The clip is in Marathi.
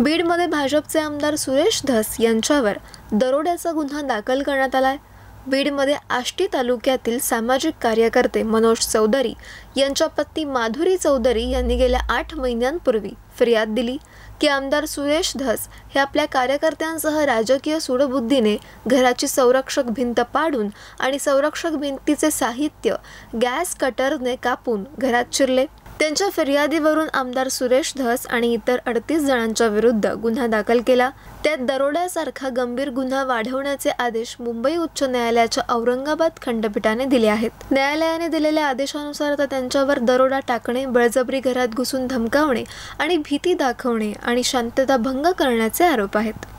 बीडमध्ये भाजपचे आमदार सुरेश धस यांच्यावर दरोड्याचा गुन्हा दाखल करण्यात आला आहे बीडमध्ये आष्टी तालुक्यातील सामाजिक कार्यकर्ते मनोज चौधरी यांच्या पत्नी माधुरी चौधरी यांनी गेल्या आठ महिन्यांपूर्वी फिर्याद दिली की आमदार सुरेश धस हे आपल्या कार्यकर्त्यांसह राजकीय सुडबुद्धीने घराची संरक्षक भिंत पाडून आणि संरक्षक भिंतीचे साहित्य गॅस कटरने कापून घरात शिरले त्यांच्या फिर्यादीवरून आमदार सुरेश धस आणि इतर अडतीस जणांच्या विरुद्ध गुन्हा दाखल केला त्यात दरोड्यासारखा गंभीर गुन्हा वाढवण्याचे आदेश मुंबई उच्च न्यायालयाच्या औरंगाबाद खंडपीठाने दिले आहेत न्यायालयाने दिलेल्या आदेशानुसार आता त्यांच्यावर दरोडा टाकणे बळजबरी घरात घुसून धमकावणे आणि भीती दाखवणे आणि शांतता भंग करण्याचे आरोप आहेत